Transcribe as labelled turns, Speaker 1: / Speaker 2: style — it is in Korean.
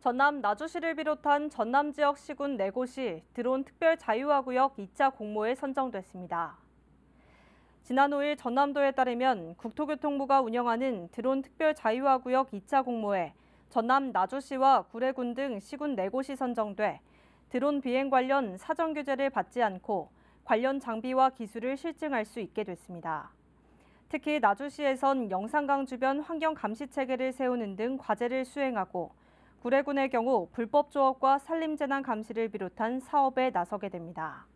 Speaker 1: 전남 나주시를 비롯한 전남 지역 시군 4곳이 드론 특별 자유화구역 2차 공모에 선정됐습니다. 지난 5일 전남도에 따르면 국토교통부가 운영하는 드론 특별 자유화구역 2차 공모에 전남 나주시와 구례군 등 시군 4곳이 선정돼 드론 비행 관련 사전 규제를 받지 않고 관련 장비와 기술을 실증할 수 있게 됐습니다. 특히 나주시에선 영산강 주변 환경 감시 체계를 세우는 등 과제를 수행하고 구례군의 경우 불법 조업과 산림재난 감시를 비롯한 사업에 나서게 됩니다.